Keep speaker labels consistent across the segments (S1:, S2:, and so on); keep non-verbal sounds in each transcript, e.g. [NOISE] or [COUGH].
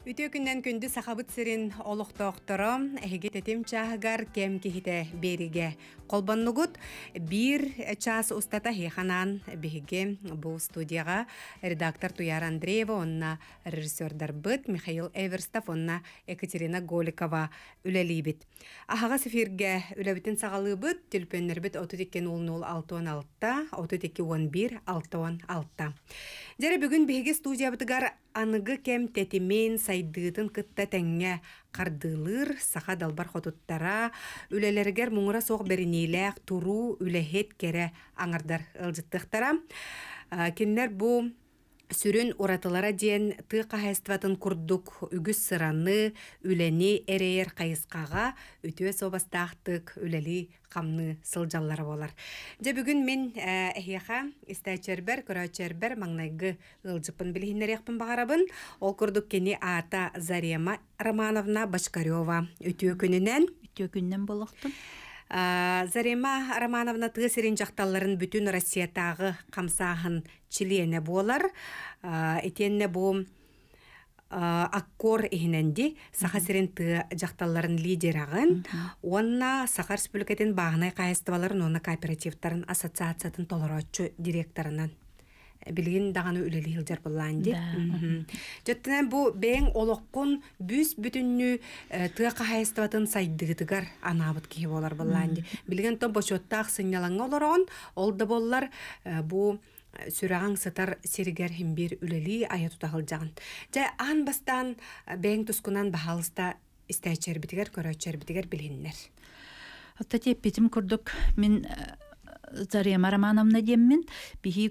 S1: Үтө күннән күнді сахабыт сирин олохтоохторо эһиге тетим чааһыгар кем кихите бериге Колбаннугут бир час устата хиханан беге бу студияга редактор Туяр Андреева онна режиссер дарбыт Михаил Эверстов онна Екатерина Голикова үлелибит. Ахага сефирге үлебитин сагалыбыт тилпеннербит оту теккен улнул алтон алтта, оту бир бүгін студия бұтығар анығы кем сайдыытын кытта тәңге қардылыр саха далбар хотуттара үлелергер мұңыра соқ беринейләк туру үләхет кере аңырдар ылжыттықтара Кеннер бу Сүрін оратылара диэн ты кахайстватын курдук үгіз сыраны, үләне әрейер қайысқаға өтөе собастақтық үлели қамны сылжаллар болар. Де бүгін мен әхияға э, істәчербер, көрәчербер маңнайгы ғылжыпын ылжыпын яқпын бағарабын. Ол курдук кені ата Зарема Романовна Башкарева өтөе күнінен. Үте Зарема Романовна серен жақталарын бүтін Россиятағы қамсағын чилене болар. Этенне бұл аккор ихиненди саха серен ты лидер ағын онна сахар республикатын бағынай қайыстываларын, оны кооперативтарын ассоциациятын толорочу директорынан билигин даганы үлели хилжар буллаан ди. бу бен олоккун бүс бүтүннү э, тыака хайстатын сайдыгытыгар анабыт ки болар буллаан Билген то бочоттак сыйналанга олорон олды боллар э, бу э, сүрәң сытар сиригер химбир үлели аят утагыл Жай ан бастан бен тускунан бахалыста истәчер битигер көрәчер битигер билгеннәр. Атта теппетим күрдүк. Мен
S2: зарема романовна деммин бихи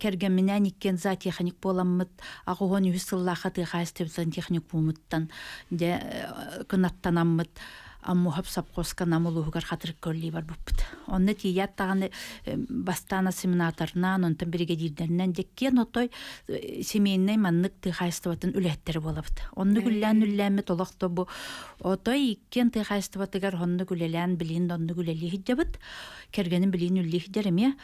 S2: кергеминен иккен за техник боламмыт агуон үс сыллаха за техник бумыттан де аммуһап сапқоска намулуугар хатырык көллии бар буппут онны тият таганы э, бастана онтын онтон бригадирдеринен деккен отой э, семейный маннык тыхайстыбатын үлэттер болабыт Онны э. гүллән үлләме толохто бу отой иккен тыхайстыбатыгар онну гүлелән билин онну гүлели хиджабыт кергенин билин үлли хиджереме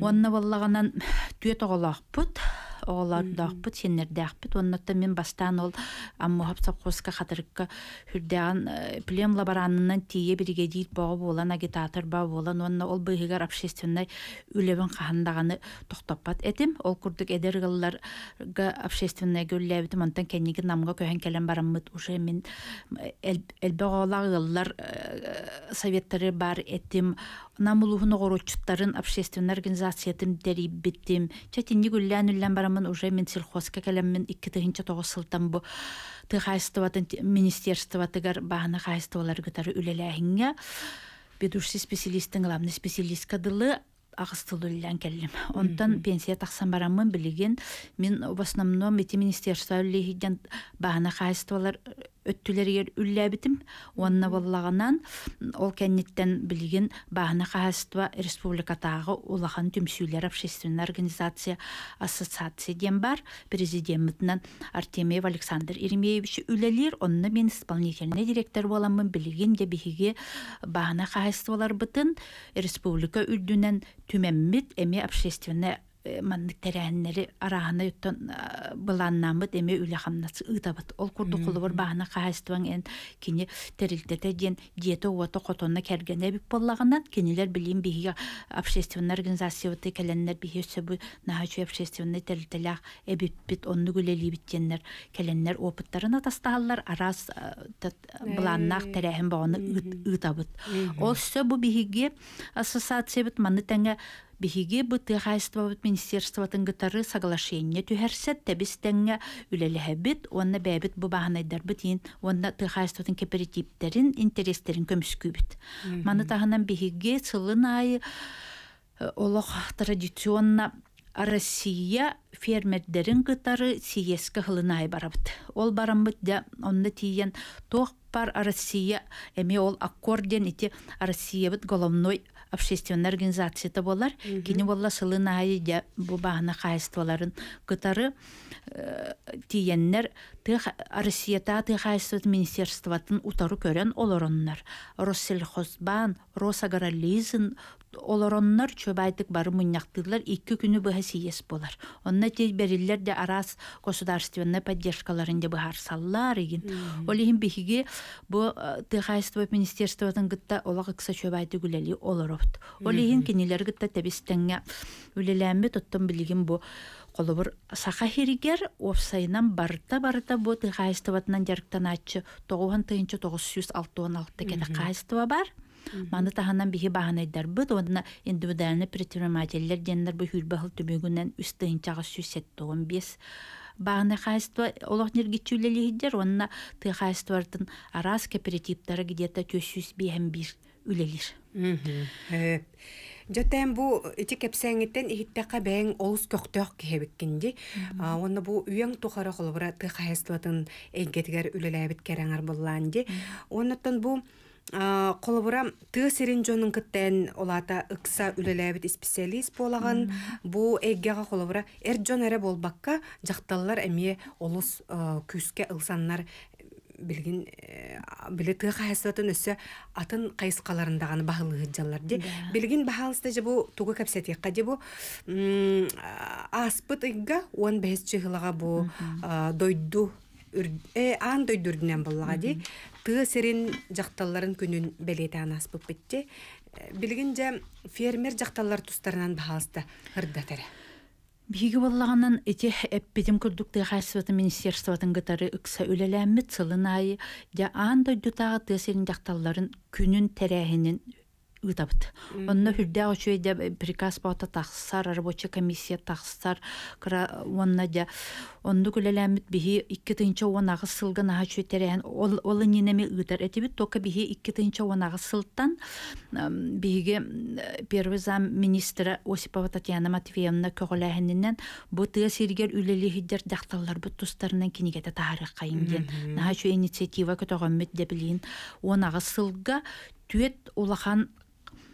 S2: онна боллаганан түөт оголоохпут оолардоохпут сеннердеахпит оннотта мен бастан ол аммохап сапхоска хатырыкка хүрдеан э, плем лабаранынан тие бірге дейді бого болан агитатор ба болан онна ол быһыгар общественный үлебин хахандаганы тоқтаппат этим ол курдук эдер гылларга общественный гөлләбитим онтан кенниги намга көһөн келен бараммыт уже мен э, элбе оолаг гыллар э, советтары бар этим намулуһун огорочуттарын общественный организациятым дерибиттим чатинни гүллән үллән барам хамын уже мен сельхозка кәлеммин икки тыгынча тогуз сылтан бу ты хайстыватын министерствотыгар бааны хайстывалар гытары үлеләһиңе специалисттің специалистин главный специалистка дылы агыстылылан келлим. Онтан пенсия тақсан барамын билеген мен в основном эти министерство лигиден баана үлі әбітім, онына болылағынан ол кәннеттен білген бағына республика республикатагы улахан түмсүйлер общественный организация ассоциация ден бар президентінен Артемеев Александр Ермеевич үлелер онына мен исполнительный директор боламын білген де бихиге бағына хахаствалар бұтын республика үлдінен түмәммит әме общественный маннык тәрәһеннәре араһына юттан э, быланнамы деме үләхамнасы ыдабыт. Ол курду бар баһына хаһастыван эн кини тәрилтете ден диета уата котонна кергене бип боллагынан кинилер билим биһи общественный организация уты келеннер биһи сөбү нахачу общественный тәрилтелях эбит онну онны гүлели биттеннер келеннер опыттарын атастааллар арас э, э, быланнак тәрәһен бааны ыдабыт. Ол сөбү биһиге ассоциация бит маны тәңе Бихиге бытыгайствоват министерство тынгытары соглашение түһәрсәт тәбистәңгә үлелеһәбит, онна бәбит бу баһанайдар битин, онна тыгайствотын кооперативтерин интерестерин көмскүбит. Маны тагынан бихиге сылын ай э, олох традиционна Россия фермердерин кытары сиеске хылынай барабыт. Ол барамбыт да онны тиен тоқ бар Россия, эми ол аккорден ити Россия бит головной общественная организация то болар кини болла сылына айы бу баана кытары тиеннер тых Россията тыхайсыз министерстватын утары көрен олороннар. Россельхозбан, Росагорализм олороннар чөбайтык бары муннактылар икки күнү быһа сиес болар. Онна те бериллер де арас государственная поддержкаларын де быһар саллар игин. Олиһин бихиги бу э, тыхайство министерствотун гытта олак ыкса чөбайты гүлели олоропт. Олиһин кинилер гытта тебистенге үлеләмби тоттон билигин бу Қолыбыр сақа херегер офсайынан барта-барта бот ғайыстыватынан жарықтан атчы 900-966 кәді ғайыстыва бар. Маны бігі биһи баһанайдар быт, онна индивидуальны предпринимательлер деннер бу хүрбахыл төбөгүннән үстен чагы бес. олық хайство олох нергичүлелиһидер, онына ты хайствардын арас
S1: кеперетиптары где-то бірт үлелер. Э, Жаттайын бұл үті кәпсәңеттен ихіттәқа бәйін олыс көқтөқ кейбіккенде. Оны бұл үйен тұқары қолыбыра тұқайыстылатын әйгетігер үлеләбіт кәрәңір болланды. Оныттан бұл қолыбыра тыы сирин жоның кіттен олата ықса әбіт специалист болаған. Бұл әйгеға қолыбыра әр жон әрі болбаққа жақталылар әме олыс күске ұлсанлар билгин э, билетыга хасватын өссө атын кайыскаларындаган баһылы жаллар ди билгин баһалыста же бу туга капсетикка же бу аспыт игга он бес чыгылага бу дойду аан э, дойдурдунан боллага ди тыы серин жакталларын күнүн белете анаспыт битти э, билгин же фермер жакталлар тустарынан баһалыста ырдатары Бүгі боллағанын әте әппедім
S2: күрдікті ғайсыватты министерстватын ғытары үксә өләләмі цылын айы, де аңда дүтағы тәсерін дақталларын күнін тәрәхінің ытабыт. Онны хүрдә очуйда э, приказ бота тахсар, рабочая комиссия тахсар, кра онна дя. Онны күләләмит бихи 2-нче онагы сылган ачу терәһен ол ол нинеме ытар. Этибит тока бихи 2-нче онагы сылттан биге э, первый зам министра Осипова Татьяна Матвеевна көгөләһеннән бу тәсиргер үлеле хиддер дахталлар бу тустарынан кинигәтә тарих кайынген. Нахачу инициатива көтөгәммит дә билин. Онагы сылга түет улахан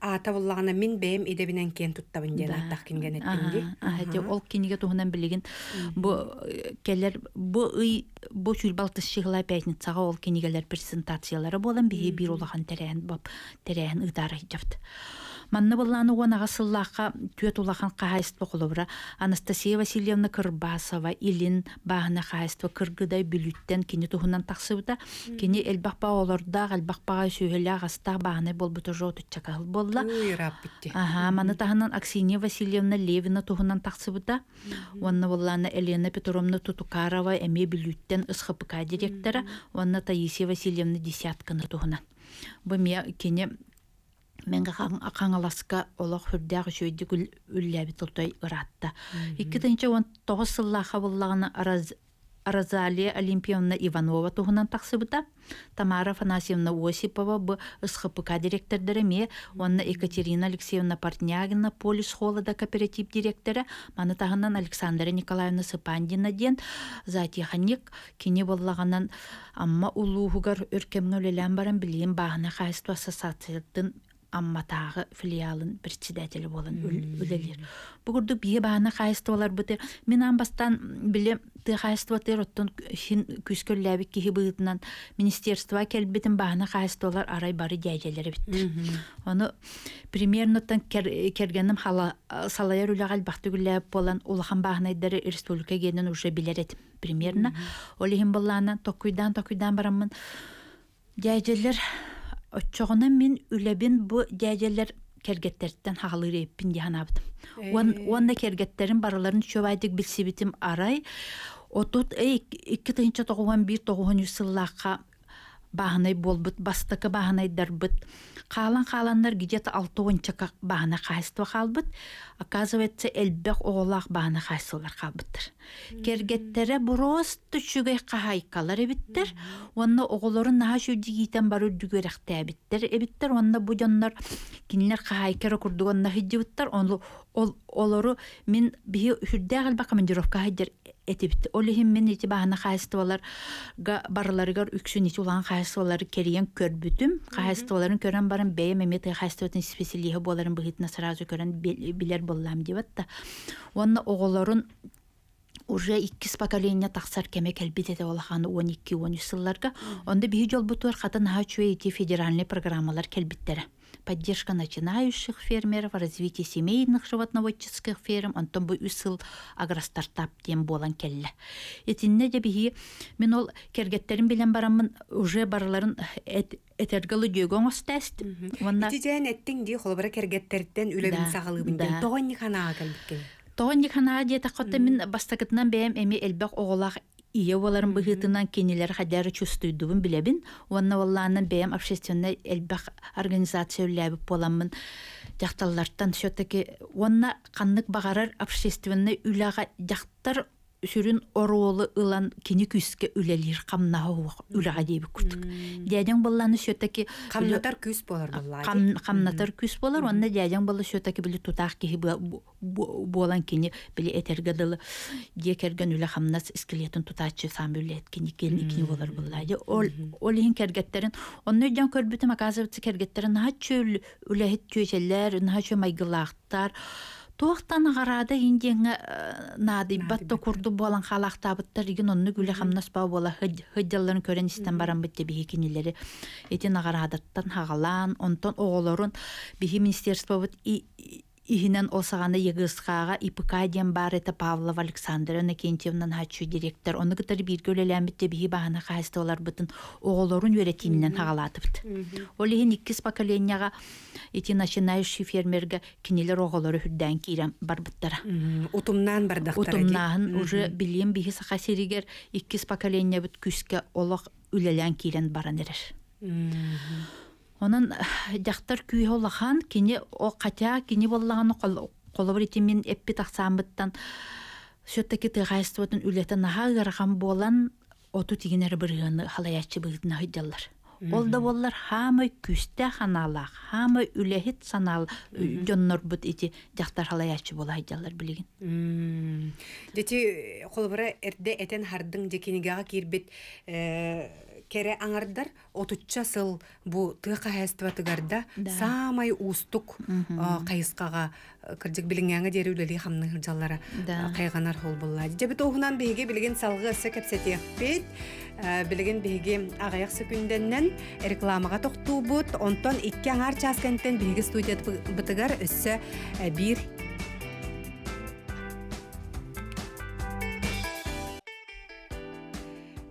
S1: ата мен мин бэм идебинен кен туттабын ден аттак кинген эттинди. Ахате ол киниге туһунан билеген бу
S2: э, келер бу ый бу ол кинигелер презентациялары болан биһи бир улахан терен бап терен ыдары манны былланы уанаға сыллаққа төт улахан қахайство анастасия васильевна кырбасова илин баахына қахайство кыргыдай бүлүттен кини туһунан кене кини элбахпа олорда элбахпага сүйеле ағастақ бааны болбута жоо тутчакал болла аха маны тахынан аксинья васильевна левина туһунан тақсыбыта уанна булланы елена петровна тутукарова эме бүлүттен ысхпк директора уанна таисия васильевна десятканы бу кини Мәңгі қаңаласқа олақ хүрдәғі жөйді күл үлләбі ұратты. Икі он тоғыз сыллаға Иванова туһунан тақсыбыта, Тамара Фанасиевна Осипова б СХПК директордары ме, онна Екатерина Алексеевна Портнягина Полис холода кооператив директоры, маны тағынан Александра Николаевна Сыпандина ден, затиханик кене боллағаннан амма улуғугар өркемнөлелән барын білейін бағына қайысту ассоциациядың амматагы филиалын председатель болан үлелер. Бугурду бие баана хайстолар быты. Мен амбастан биле ты хайстотер оттон хин күскөлләбик кихи келіп министерство келбитин баана хайстолар арай бары дәҗәләре бит. Аны примерноттан кергәнем хала салаяр үләгәл бахтыгүлләп болан улхан баһнайдары республика генен уже билерет примерно. Олиһин боллана токуйдан токуйдан бараммын. Дәҗәләр Отчоғына мен үләбін бұ дәжелер кергеттерден хағылыр еппін диянаптым. Онда кергеттерін бараларын білсе бітім арай. Отут, эй, 2 тыгынча тоғуан 1 тоғуан үсіллаққа баһынай болбут бастыкы баһынайдарбыт хаалан хааланнар гидет алтоончака баһына хаайства хаалбыт оказывается элбэх оголаах баһына хаайсылар хаалбыттар кергеттере буросту чүгэй хахайкалар эбиттер онна оголорун наха шүдигитен бару дүгерехте эбиттер эбиттер онна будьоннар кинилер хахайкер курдугонна хиддибыттар ол олору мен бии хүрдээхэлбака мен жировка хайдер этибит олихиммин ити баана хаастыбаларга барыларыгар үксүн ити улаан хаастыбалары кериен көрбүтүм хаастыбаларын көрөн баран бэйэ мемет хаастыбатын боларын быхытына сразу көрөн билер боллам оголорун уже иккис поколение тақсар кеме келбит эте он икки он үч сылларга онда биһи хатын наха федеральный программалар поддержка начинающих фермеров, развитие семейных животноводческих ферм, антон бы усил агростартап тем болан келле. Этинне де бихи мен ол кергеттерин билен барамын уже барларын этергалы дүйгөн остаст. Ванна Тижен эттин ди холбара кергеттерден үлөбүн сагылы бинден. Тогон
S1: никана агыл бикен.
S2: Тогон никана де тақотта мен бастагытынан бем эми элбек оголак ие оларын быһытынан кенелер хадяры чувствуйдубун билебин уонна воллаанын бэм общественный элбэх организация үлләбип боламмын жакталлартан все таки уонна каннык багарар общественный жақтар жактар сүрін оруолы ылан кини күске үлелир камнаха уох үлага дейбик курдук дядяң балланы все күс болар қамнатар күс болар онда дядяң балла все таки били тутах болан кини біле этерге дылы диекерген үле хамнас скелетін тутачы самбюлет кини кини кини болар бұлай ол ол хин кергеттерин онны жан көрбүтүм оказывается кергеттерин нахат чөл үлехит чөйчелер нахат чөй майгылаактар тоқтан қарады еңдеңі э, нады батты құрды болан халактабытта деген онны үлі қамнас бау бола хыддылларын көрен істен баран бітті бігі кенелері етен гарадаттан хагалан онтон оғыларын бихи министерство Иһинен осағаны егысқаға ИПК ден бар это Павлова Александровна Кентьевнан хачу директор. Оны кытыр бир гөлеләмбетте бихи бағана хасты олар бұтын оғолорун өретимнен хағалатыпты. Ол иһин иккис поколенияға ити начинающий фермерге кинелер оғолору хүддән кирәм барбыттара. Утумнан бардақтара. Утумнан уже билем бихи сақа серигер иккис поколения күске олақ үлелен кирен баран эрер. Онын жақтар э, күйе олахан, кені о қатя, кені боллаған қолыбыр мен әппі тақсамыттан сөттәкі бұтын үлеті наға ғырған болан оту тегенер бір ғыны халаячы бұғдына хөйделлар. Ол да боллар хамы күсті ханалақ, хамы үләхіт санал жоннор бұд ете жақтар халаячы бола айдалар білеген.
S1: Дети қолыбыра э, әрді әтен хардың кербет э, кере аңардар отучча сыл бу тыха хәстәтыгарда самай устук кайыскага э, кырдык дери дәрүләли хамны хырҗаллары кайганар э, хол же бит огунан беге билген салгы сәкәпсәте бит э, билген беге агаяк сөкүндәннән рекламага токтуубут онтон икки аңар часкентен беге студия бытыгар өссө бир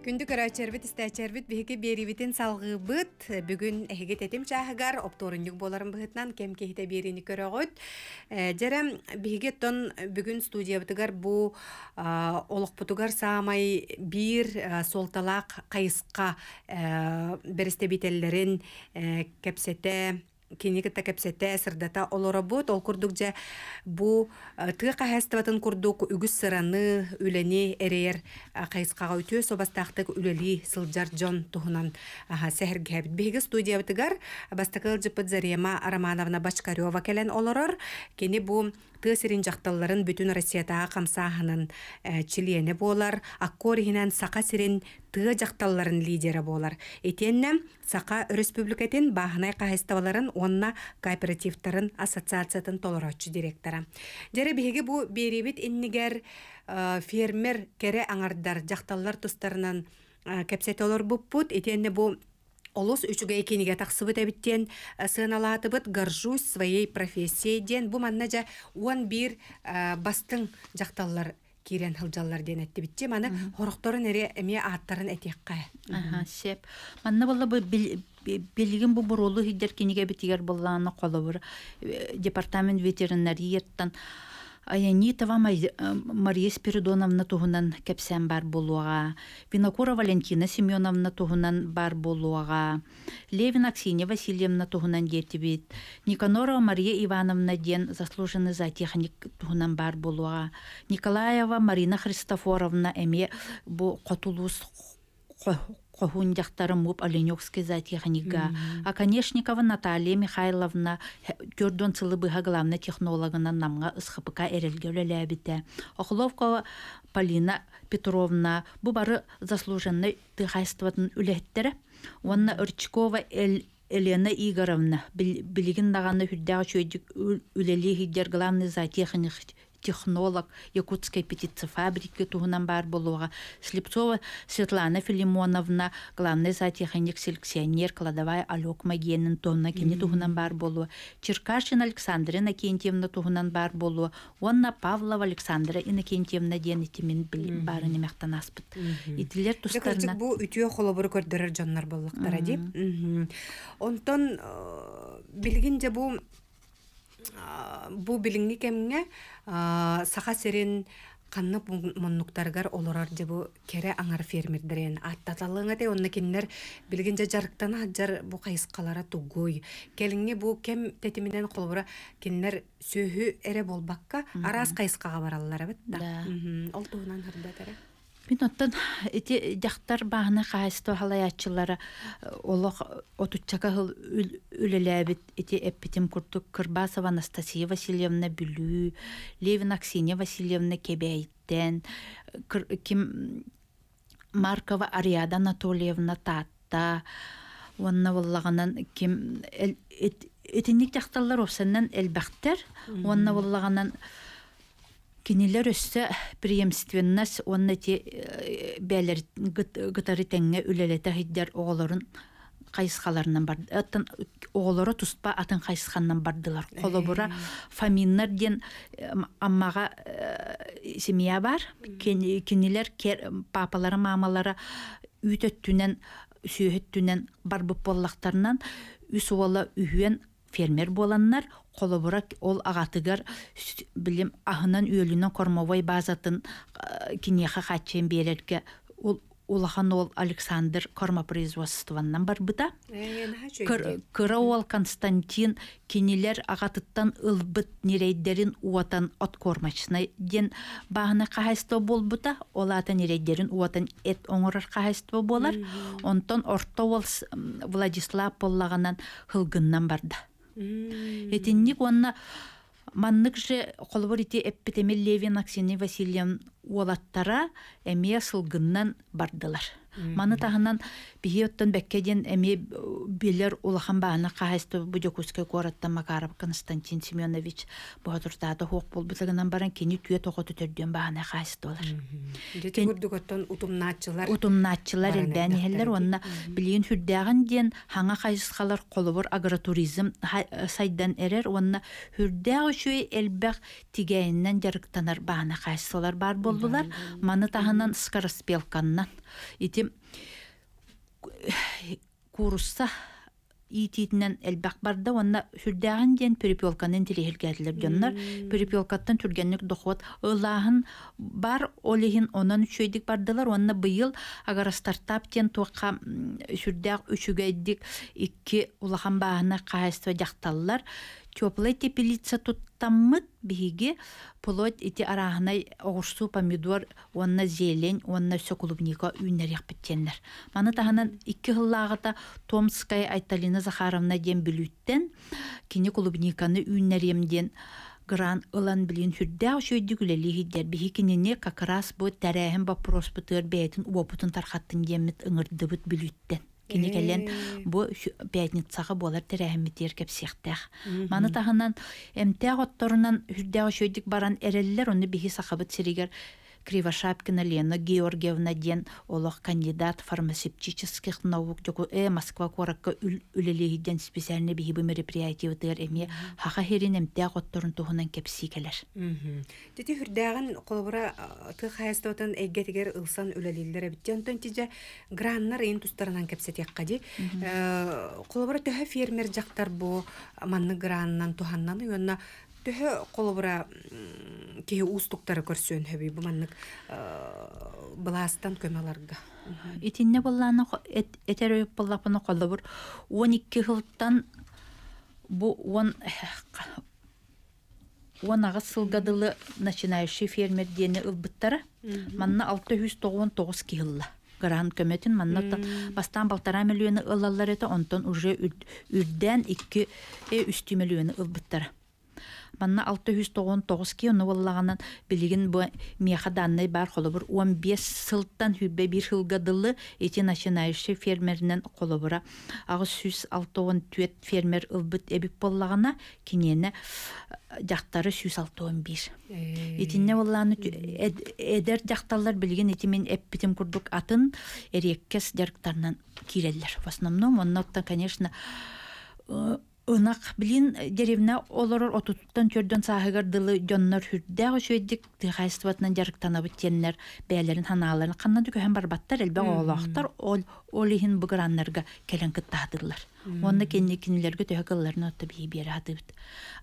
S1: Күндүк арачарбыт истачарбыт биһиги берибитин салгыбыт бүгүн эхиге тетим чааһыгар опторуннюк боларын быһытнан кем кехите берини көрөгөт. Э, Жерем бүгін тон бүгүн студиябытыгар бу э, олокпутугар саамай биир э, солталак кайыска берестебителлерин кепсете кенигитта кепсете эсердата олоробут ол курдук же бу э, тыа кахестабатын курдук үгүс сыраны үлени эреер э, кайыскага үтөө сылджар үлели сылжар жон тухунан сехергебит студия студиябытыгар бастықыл жыпыт зарема романовна бачкарева келен олорор кени бу тыа сирин жакталларын бүтүн россиятага камсааханын э, чилиэне буолар аккорихинен сака тыы жақталларын лидері болар. Этеннем Сақа республикатын бағынай қағысталарын онна кооперативтарын ассоциациятын толырачу директора. Дәрі бігі бу беребет иннигер э, фермер кере аңардар жақталлар тұстарынан э, кәпсетолар бұппут, етенне бу Олос үчүгө кенеге тақсыбыт әбіттен э, сыналатыбыт горжусь своей профессией ден. Бу манна жа бир бастың жақталлар кирен хылжаллар ден әтте битче маны хорохторын эре эми ааттарын әтекке аха шеп манны болла бу
S2: белгин бу буролу хиддер кинеге битигер болланы қолы Аянитова Мария Спиридоновна туһунан кепсен бар болуға. Винокура Валентина Семеновна туһунан бар болуға Левин Аксинья Васильевна деті детибит, никонорова Мария Ивановна ден заслуженный техник туһунан бар болуға. Николаева Марина Христофоровна эме бу котулус қохун жақтарын муп за А Конешникова Наталья Михайловна көрдөн цылыбыға главна технологына намға ысхыпыка әбіті. Э. Охловкова Полина Петровна бу бары заслуженный тыхайстватын үлеттері. Онна Өрчкова Елена Игоровна білігін дағаны үлдегі чөйдік үлелі главный затиханих технолог якутской фабрики туғынан бар болуға слепцова светлана филимоновна главный зоотехник селекционер кладовая алек магенин тонна кини бар болу черкашин александра иннокентьевна туһунан бар болу онна павлова александра иннокентьевна дейін итимин билим барын эмехтан
S1: аспыт итилер тустарына бу қолы холобур көрдөрөр жоннор боллуктара адеп. онтон э, білгенде же бу бу билиңни кемңе сага серин канны моннуктаргар олорор же бу кере аңар фермердерен ат тазалыгыа де онда киннер билгенже жарыктана жар бу кайыскалара тугуй келиңи бу кем тети менен колбура киннер сөөхү эре болбакка араас кайыскага бараллар бет да ол даолн Мен
S2: оттан эти бағына баһына хайсты халаячылары э, олох отучака хыл үлеләбит эти эппитим куртук Кырбасова Анастасия Васильевна бүлі, Левин Аксения Васильевна Кебейттен, ким Маркова Ариада Анатольевна Татта, уанна воллаганан ким э, этинник дяхталлар осеннен элбахтер, уанна воллаганан кинилер өссө преемственность онна те э, бәлер гытары тәңге үләләтә хиддер оғолорын кайсқаларынан бар атын оғолоры туспа атын қайысқаннан бардылар колобура э. фаминнар ден аммаға э, семья бар кинилер папалары мамалары үйтөттүнен сүйөттүнен барбып боллактарынан үс уола үйен фермер боланнар қолобурак ол ағатыгар білім ахынан өлінен кормовой базатын кинеха хатчен берерге ол улахан ол Александр кормопроизводствонан барбыта. Э, Кыра ол Константин кинилер агатыттан ылбыт нерейдерин уатан от кормачына ден бағына бол ол олата нерейдерин уатан эт оңырар қағасты болар. Онтон орта ол Владислав Поллағанан хылгыннан барды
S1: ник
S2: онна маннык же холобор ити эппетемел левин аксене васильевн уолаттара эме сылгыннан бардылар Маны таһынан биһи оттон эми билер улахан баана каһасты будекуске городта Макаров Константин Семенович бодуртады хоқ болбутыгынан баран кени түйе тоғоты төрдөн баана каһасты олар.
S1: Көрдүгөттөн
S2: утумнаатчылар. Утумнаатчылар онна билин хүрдәгән ден хаңа кайыскалар колобор агротуризм э, сайдан эрер онна хүрдәг үшүй элбәк тигәйннән жарыктанар баана каһасылар бар болдулар. Маны таһынан Скороспелканнан. Ити курусса иитиитинен элбэх барда уонна сүрдээҕин диэн перепелканын тилиһилгээтилэр дьоннор перепелкаттан түргенник дохуот ылааһын бар олиһин онон үчөйдик бардылар уонна быйыл агарастартап тен туохха сүрдээк үчүгэйдик икки улахан бааһына кааэстэ жакталлар тут тепелица туттаммыт беги плоть эти арахнай огурцу помидор онна зелень онна все клубника үйнерих мана маны таханан икки хыллагыта томская айталина захаровна ден билүттен кини клубниканы үйнеремден гран ылан билин хүрдә шөйдүгүлели хиддер бихи кинене как раз бу тәрәһен вопрос бытыр бәйтин опытын тархаттын демит ыңырдыбыт билүттен Кини бу пятницага болар тирәһем итер кеп сехтәх. Маны тагынан эмтә отторынан үрдә ошойдык баран эреллер, уны бихи сахабат сиригер. Кривошапкина Лена Георгиевна ден олох кандидат фармацевтических наук деку э Москва коракка үлелегиден специальный бихибы мероприятие тер эми хаха херинем тяг отторун туһунан кепси келер.
S1: Тити хүрдәгән колбара ты хаястотан эггетигер ылсан үлелелләре биттен төнтиҗә граннар ин тустарынан кепсет яккади. Э, колбара төһә фермер жақтар бу манны граннан туханнан уянна төһө қолыбыра кеһи устуктары көрсөн хэби буманнык э, былаастан көмәларга итинне болланы этерөйүп боллапыны коллобур
S2: он икки хылтан бу он он агыс сылгадылы начинающий фермер дени ылбыттары манна алты жүз тогон тогуз грант көмөтүн маннаттан бастан балтара миллионы ылаллар это онтон уже үрден икки э, үстү миллионы ылбыттары банын 699 киюны булганнын билген бу мехаданный бар хылы бер 15 сылттан хыббе 1 хыл гыдлы эчен ачанайшы фермернен коллабыра агы сүз 610 түет фермер өббит эбип боллагана кенени яктары э, сүз 615 этинне булган эдер яктарлар билген этемнен эпбитем курдук атын эрек кес дярктарынан киреллер в основном онноттан Ынақ блин деревна олорор отуттан төрдөн саһыгар дылы дөннөр хүрдэ ошөйдик тыхайстыватнан жарыктана бүтеннер бәлерин ханаалар кандан түгөн барбаттар элбе олохтар ол олихин бугараннарга келен кыттадырлар онда кенне кинилерге төгөлләрне бий бере атыбыт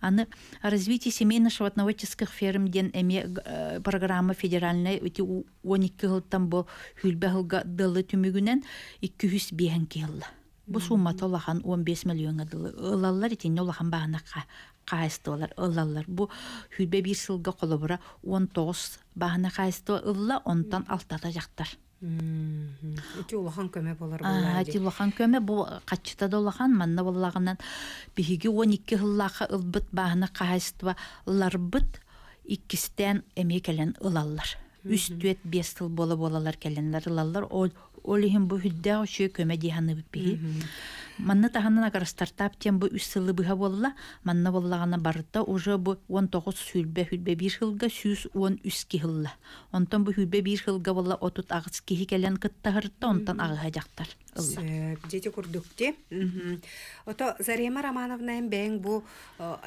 S2: аны развитие семейных животноводческих ферм ден эме э, программа федеральная үти 12 жылдан бу хүлбәгә дылы түмүгүнен 200 бехен келла Бу сумма толахан 15 миллион адылы. Ылаллар итен олахан бағынаққа олар Ылаллар бу хүлбе бір сылға қолыбыра 19 бағына қайысты ылла онтан алтата жақтар. Эти улахан көме болар болар. Эти улахан көме бу качта да улахан манна боллагынан биһиги 12 хыллаха ылбыт баһына кайыстыва ларбыт иккистен эме келен ылаллар. Үстүет бес тыл бола болалар келенлер ылаллар ол Олыһын бу һдәу шикөм әгәр һанны бипи Манны таханын агар стартап тем бу үс сылы быға болла, манна боллағана барыта уже бу 19 сүлбе хүлбе 1 хылга сүз 13 ки хылла. бу хүлбе бір хылга болла отут ағыз кихи кәлен кытта хырта, онтан ағыға жақтар.
S1: Дети курдукте. Ото Зарема Романовна бәң бу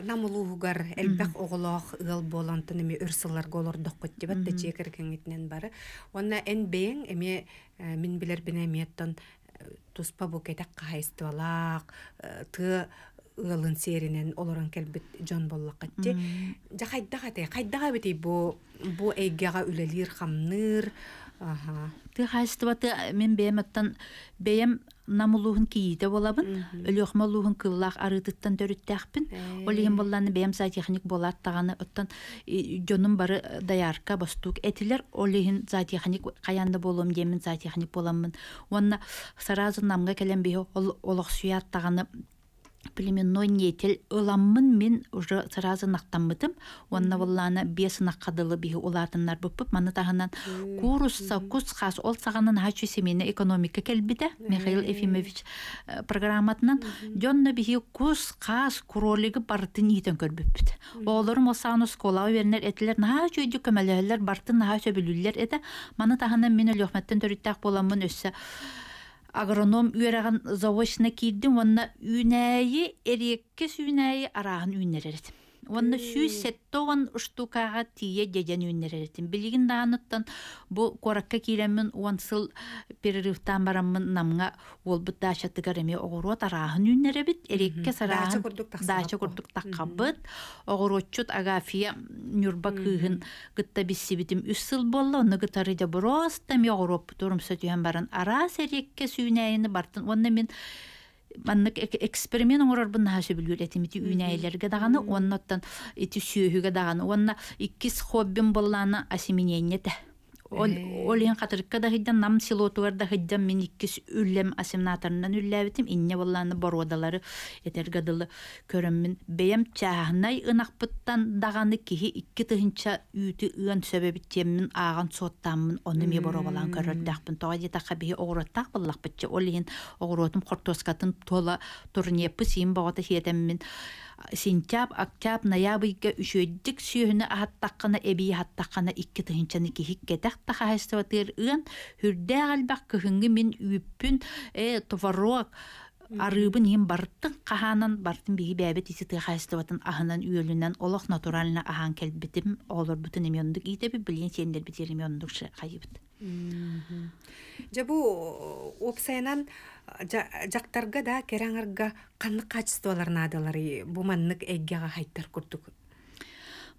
S1: намулуғугар әлбәк оғылақ ығыл болантын эми өрсылар голордық көтті бәтті чекір кәңетінен бары. Онна ән бәң әме мин билер бине миеттан туспа букетек кахайстывалаак э, ты э, ылын серинен олорон келбит жон боллақ жа хайдага те хайдага бетей бу бу эйгега үлелир хамныр Ага.
S2: Ты хайстыбаты мен бейматтан бейм намулуһун кейді болабын, өлөхмалуһун кыллақ арытыттан төрүттәхпин. Э. Ол ең болланы бейм сай техник болады тағаны оттан жонун бары даярка бастуғы етілер. ол ем сай техник қаянды болом демін сай техник боламын. Онна сразу намға келен бейе олық сүйат тағаны племенной нетел ыламмын мен уже сразу нақтанмытым онна волланы бес нақадылы бе олардыңнар бұпып маны тахынан курусса кус ол сағанын хачу семейна экономика келбиде михаил ефимович э, программатынан дөнна бе кус қас куролиги бартын иитен көрбүппүт Олар осану скола вернер этилер нахачу үйдү көмөлөһөлөр бартын нахачу билүүллер эте маны тағынан мен өхметтен төріттәк боламын өссе агроном үйрәгән завочна киддим, ванна үнәйі, әрекке сүйнәйі араһын үнәрәрет. Онны сүйіс сеттоон штукаға тие деден үннереретін. Білігін дағаныттан бұл қоракка келемін онсыл перерывтан барамын намға ол бұт дашаты гареме оғырот арағын үннеребіт, әрекке сарағын дача күрдік таққа бұт. Оғыротчут агафия нүрба күйгін гытта бісі бітім үс сыл болы, оны гытары да бұростам, оғырот тұрым сөтіген барын арас әрекке сүйінәйіні бартын. Онны мен маннык э, эксперимент оңорорбун наха сөбүлүр этимити үнәйлерге даганы онноттан ити сүйөһүгө даганы онна иккис хоббим болланы осеменение Олин қатырыққа э. да хиддан нам село туарда хиддан мен иккис үллем ассимнаторынан үлләбитим инне болланы бородалары этергадылы көрөммин бейем чахнай ынақпыттан дағаны кихи икки тыһынча үйті ыан сөбебиттеммин аған соттаммын оны ме боробалан көрөрдақпын тоға детаққа бихи оғыраттақ боллақпытчы Олин оғыротым хортоскатын тола турнеппы сиин боғата хиетеммин сентяб, октяб, ноябрьге үшөйдік сүйіні ағаттаққына, әбей хаттаккана икки тұхынчаны кехік кәдәқ тақа хайстыватыр ұйын, хүрдәғалбақ күхінгі мен үйіппін, э тұварок, арыбын ем барттың қаханан бартын биһи бәбет исити хайстыбатын аһынан үйөлүнен олох натурально аһан келбитим олор бүтін эмиондук итеби билен сендер битер эмиондук хайыбыт
S1: жабу э, опсайнан э, жактарга да кераңарга канны качестволарына адалары буманнык эггега хайттар курдук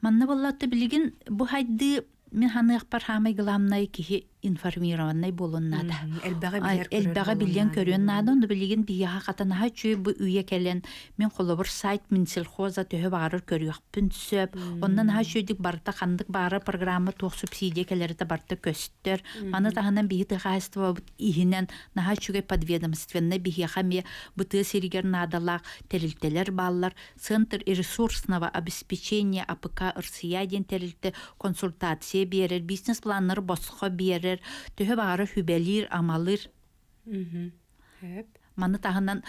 S2: манна боллатты билигин бу хайды мен ханыяк бар хамай гламнай кихи информированный болуннада. Элбага билен көрүннада, ну билген бияга катанаха чүй бу үйе келен. Мен холобур сайт мен сельхоза төһө барыр көрүөкпүн түсөп, ондан ха чүйдик барта кандык бары программа тох субсидия келерде барта көстөр. Маны таханан бии тыгайство бут ихинен наха чүйгө подведомственный бияга ме буты сиригер надалак терилтелер баллар центр ресурсного обеспечения АПК РСЯ ден терилте консультация берер, бизнес планнар босхо берер, билер төһө баары хүбелир амалыр маны таһынан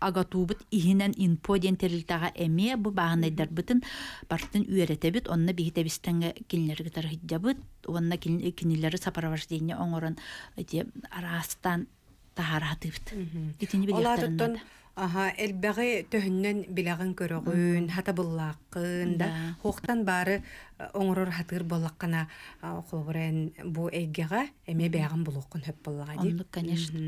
S2: агатуубут иһинен инпо диэн терилтаға эме бу баанайдарбытын бартын үэрэтебит онна бихитебистенге кинилерге тархиддябыт онна кинилери сопровождение оңорун
S1: эти араастан тахаратыбыт олатыттан аха элбэҕи төһүннэн билэҕин көрөгүн хата буллааккын да хуохтан баары оңорор хатыр боллаккана холборен бу эйгега эме бягын булуккун хөп боллага ди. конечно.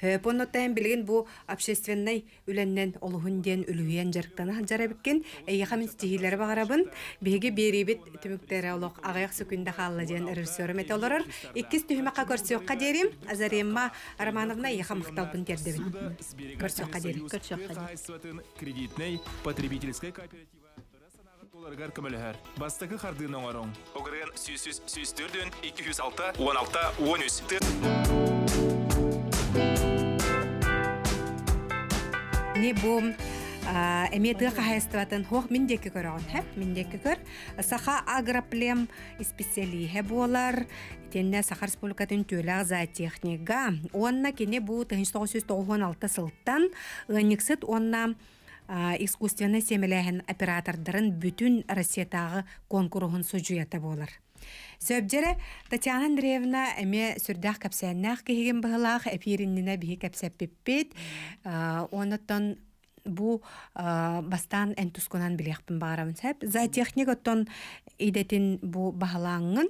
S1: Хөп э, тайм билген бу общественный үлэннен олугун ден үлүен жарктана жара биккен эйге хамин стихилер багарабын беге беребит түмүктөр олок агаяк сөкүндө халла ден режиссер мете олорор иккис түхмәкка көрсөкка дерим Азаремма Романовна эйге хамыкталбын тердебин. Көрсөк кадерим. Көрсөк
S3: кадерим. Кредитный потребительской кооператив Оларгар көмілігір. Бастығы қардығын оңарың.
S1: Оғырған сүйсіз сүйістерден 206-16-13. Не бұл Эметы хаястыватын хох миндеки көрөгөн, хэп миндеки көр. Саха агроплем специалиһе болар. Тенне Сахар Республикатын төлі ағза техника. Онна кене бу 1996 сылттан Никсет онна искусственный семеләһен оператордарын бүтүн Россиятагы конкурсын суҗуята болар. Сөбдері Татьяна Андреевна эме сүрдәх капсәннәх киһиген быһылах эфириннә биһи капсәп пиппит. Оннан бу бастан энтускунан білекпін барам сәп. За техникатон идетин бу баһалаңын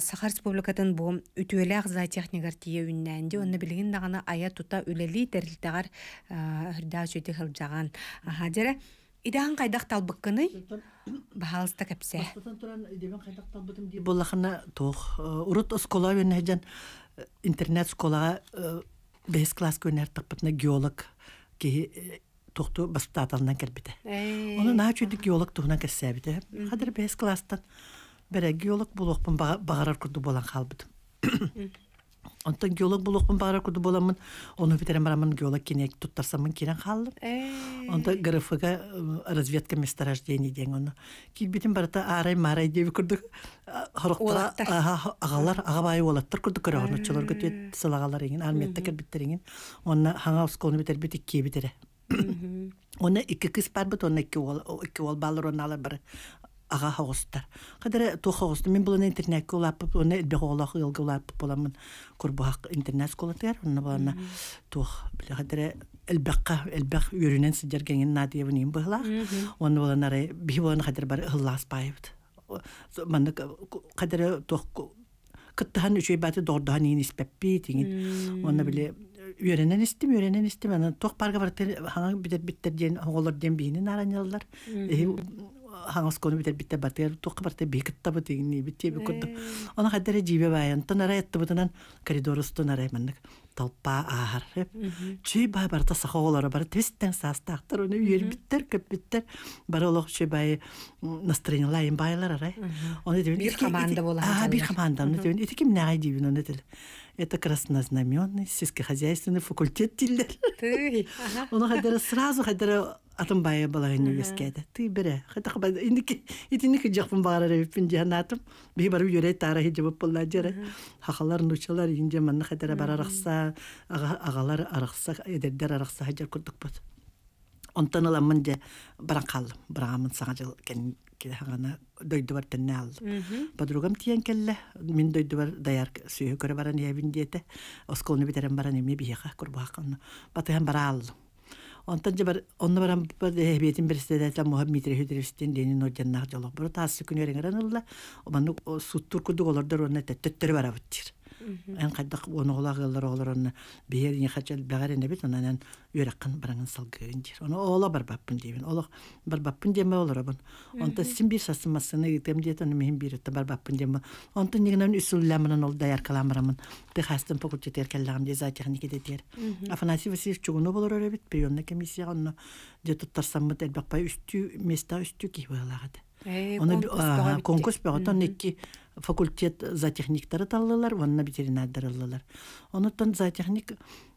S1: сахар республикатын бу үтүөлээх зоотехнигар тие үннәнди онны билигин дагана ая тұта тута үлели терилтагар хырдаа жүйде хылжаган аха дере идахан талбыққыны талбыккыны баалыста
S3: Бұл боллахана тоқ. урут оскола венежен э, интернет школага э, бес класс көнер таппытна геолог ки э, тохту бастаталынан келбите.
S1: Оны наа
S3: чүдік геолог туғынан кәссәбіте. Хадыр бес класстан. Бәрі геолог болуқпын бағарар күрді болан қалбыдым. [COUGHS] Онтан геолог болуқпын бағарар күрді боламын, оны бітерен барамын геолог кенек тұттарсамын керен қалдым. Онта ГРФ-га э, разведка месторождений ден оны. Келбетін барата арай марай деп күрді ағалар, ағабайы олаттыр күрді көрі оны чылар көтет сылағалар еген, арметті кірбіттер еген. Оны хаңа ұсколыны бітер біті кей бітері. Оны екі кыз бар бұд, оны екі ол балыр оны алар бір аға хагыстар. Кадәр тох хагысты мен булны интернет кулап, уны бе холах ел кулап буламын. Курбак интернет кулатыр, уны булны тох биле кадәр элбакка, элбак үрүнен сидергенен надия бунин была. Уны булны бивон кадәр бар хыллас байып. Мен кадәр тоқ кыттан үчәй бәте дордан ин испеппи тиген. Уны биле үйренен истим, үйренен истим. Аны тох бар, хана битер біттер ден, оголор ден бийинен аранялар хаңас кону бітер бітте батыр тоқ барте бекит табы не бітте бе курдук она хаддере жибе баян нара етті бутынан коридор устун арай мандык толпа ахар чүй бай барта саха бар тестен састактар уну үйер биттер көп биттер бар олох чүй бай настроение лайын байлар арай оны дебин бир команда болар а бир команда оны дебин итики мнагай дебин оны дебин это краснознаменный сельскохозяйственный факультет тиллер. Ты? Оны қайдары сразу қайдары атым байы балағын үйескеді. Ты бірі. Қайта қабайды. Инді итіні кі жақпын бағарар әйіппін деген атым. Бей бару үйрей тары хеджі боп болла жері. нучалар, инде манны қайдары бар арықса, ағалар арықса, әдердер арықса хәджер күрдік онтан ылам мын де баракал барамын саға жыл кен кехана дойдубар тенне ал подругам тиен келле мин дойдубар даяр сүйө көрө баран ябин диете осколны битерен баран эми биеха курбакан батыхан бара ал онтан же бар онны баран бетин берседе мухам митре хүдеревстен денин оджаннах жолок бур таасы күнөреңерен ылла оманы суттур кудук олордор онна төттөр барабыттир Эн кайдак онугула гыллар олорон бер ин хачал багар эне бит анан үрәккан бараңын салгын дир. Оны ола бар баппын дивен. Ола бар баппын деме олорабын. Онта син бир сасымасыны итем дит аны мен бир бар баппын деме. Онта нигенен үсүлләмнен ол даяр каламрамын. Техастан факультет эркәлләгем диза техники дитер. Афанасий Васильевич чугуну болор бит. Приемная комиссия аны де туттарсам мәтәл бакпай үстү места үстү ки
S1: э, Оны конкурс
S3: бөгәтен икки факультет зоотехниктары таллылар онна ветеринардары аллылар онуттан зоотехник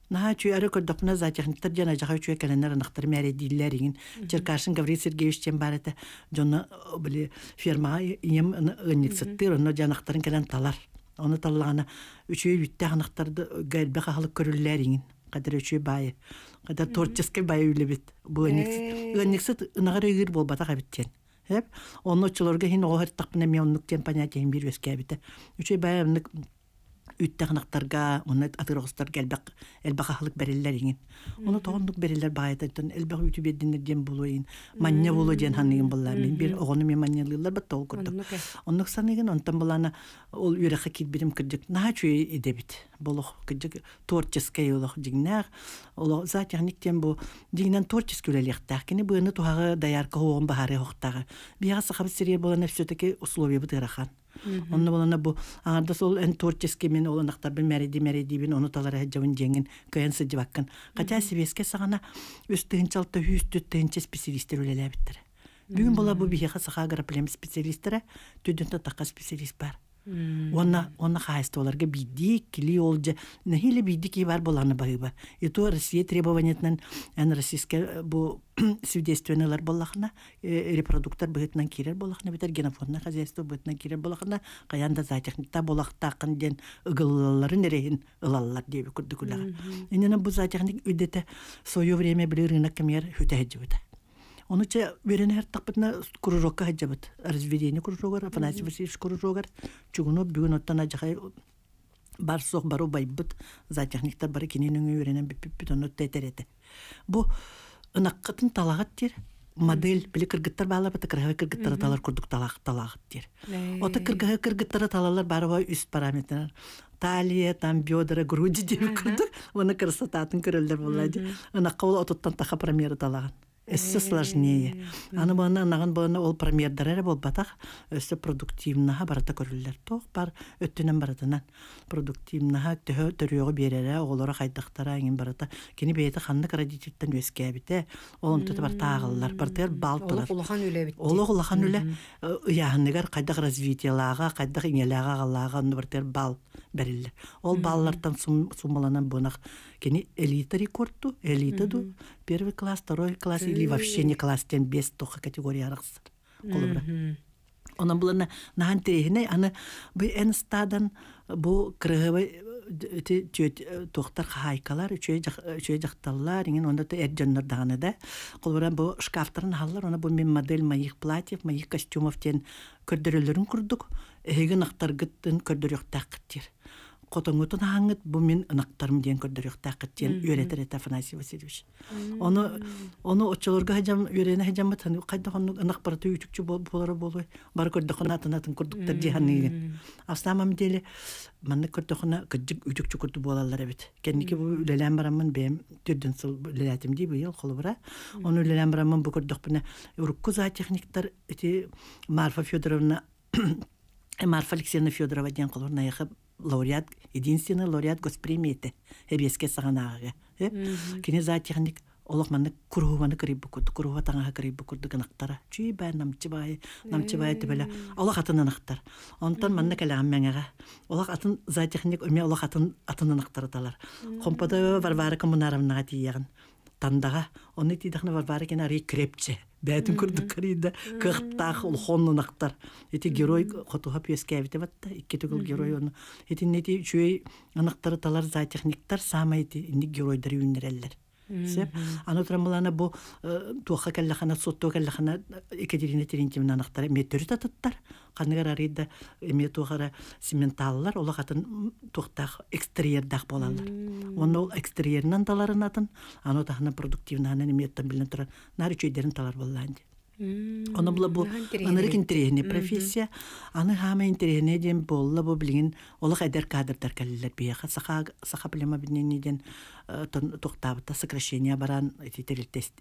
S3: наха чүй әрі көрдіқына зоотехниктар жана жақа чүй кәлінер анықтар мэри дейлер еген черкашин гаврил сергеевич тем бар әті жоны біле фермаға ием ыннексеттер оны жанақтарын кәлін талар оны таллағана үчүй үйтті анықтарды гәлбе қағылып көрілер еген қадір үчүй байы қадір творческий байы үлебет бұл ыннексет э. ынағар үйір болбата қабеттен Хеп, онно чылорга хин оһар тапны мен оннук компания тем нақтарға, оны атырғыстарға әлбәқ, әлбәқ ахылық бәрелер еңін. Оны тоғындық бәрелер бағайтайтын, әлбәқ үті беддінер ден болу еңін, манне болу ден мен, бір оғыны мен онтан ол үйрәқі күрдік, наға чөй болық күрдік, ол зат бұл, дегінен творческий үлелектәқ, кені бұйыны туағы даярқы оғын бағары боланы все-таки условия Онны болана бу аарда сол эн творческий мен ол анақтар бен мәреди мәреди бен талар әжәуін жеңін көйен сыджы Қача сибеске сағана өз тыгынчалта хүйіс түт тыгынчы специалистер Бүгін бола бу бихеха саха агроплем специалистері, түдүнтө тақа специалист бар. Онна онна хайстоларга бидди кили ол же нехиле бидди ки бар боланы багыба. Ето Россия требованиятнан эн российскә бу свидетельствонылар боллахна репродуктор быгытнан кирер боллахна битер генофонна хозяйство быгытнан кирер боллахна каянда за техникта болахта кынден ыгыллары нерехин ылаллар деп күрдүк улага. бу за техник үдете свое время бир рынок кемер хүтәҗүдә. Оны че верен хер тақпытна курурокка хаджабыт. Разведение курурогар, Афанасий Васильевич курурогар. Чугуну бүгін оттан жахай бар соқ бару байбыт. За техниктар бар кенен өңі веренен біппіппіт оны тәтереті. Бу ынаққытын талағат дер. Модель, білі кіргіттар балар бата кіргіға кіргіттары талар күрдік талағыт дер. Ота кіргіға кіргіттары талалар бары бай үст параметрлер. талия там бедра груди деп күрдік оны красотатын көрөлдер болады ынакка ол отуттан таха промьера талаган эссе сложнее. Аны бана наган бана ол промеддерер болбатах өсө продуктивнаха барата көрүллер. Тох бар өттүнөн баратынан продуктивнаха төхө төрөгө берере оголора кайдактара аңын барата. Кини бейти ханны кредиттен өскебите. Олон төтө бар бар тер бал турар. Олохун үле бит. Олохун үле э, яхныгар кайдак развитиялага, кайдак иңелага галага бартер бал бериллер. Ол баллардан суммаланан бунак кини элита рекордту, элита ду первый класс второй класс или вообще не класс тем без тоха категория арахсыр
S1: қолыбыра
S3: она была на нахан терехине аны бы эн стадан бу кырыгыбы э, тохтар хайкалар үчөй жакталлар э, иңин онда то эрдьоннор даганы да кулбуран бу шкафтарын халлар она бу мен модель моих платьев моих костюмов тен көрдөрөлөрүн курдук эхиген актаргыттын көрдөрөктакыттир котоңутун аңыт бұл мен ынактарым диен көрдөрүктакыт диен үйрөтер эт афанасий васильевич оны ону очолорго хажам үйрөне хажамы тану қайда хону ынак бараты үчүкчү болору болой бар көрдөкөн атынатын курдуктар дихан деген а в самом деле манны көрдөкөн кыджык үчүкчү курду болалар эбит кенники бұл үлелен барамын бем түрдүн сыл үлелетим дии быйыл холубура ону үлелен барамын бу көрдөкбүне урукку зоотехниктар марфа федоровна [COUGHS] Марфа Алексеевна Федорова деген кулурна яхып лауреат, единственный лауреат госпремиеті, әбеске саған ағыға. Э? Кені за техник олықманны күрғуаны кіріп бүкірді, күрғуа таңаға кіріп бүкірді гынақтара. Чүй бәр намчы бай, намчы бай түбілі. Олақ атын анықтар. Онтан манны кәләған Олақ атын за техник өме олақ атын атын анықтардалар. Компады варвары коммунаровнаға тиеген. Тандаға, оны тидіқны варвары кен арей бәтін көрдік қарида кыхтах улхоннун нақтар еті герой хотуха пьескәбите батты екі түгіл герой оны еті нети чуй анықтары талар за техниктар самайти инди геройдар әлдер сеп аны туран булана бу э, туаха келлахана сотто келлахана екатерина терентьевна анахтар эме төрү татыттар каныгар арыйда эме сементаллар экстерьердах болалар онно ол экстерьернан таларын атын аны тахана продуктивнаны эме билен талар болланди Оны бұл анырық профессия. Аны хама ден бұл білген олық әдер кәлілер Сақа білема тоқтабыта сокращение баран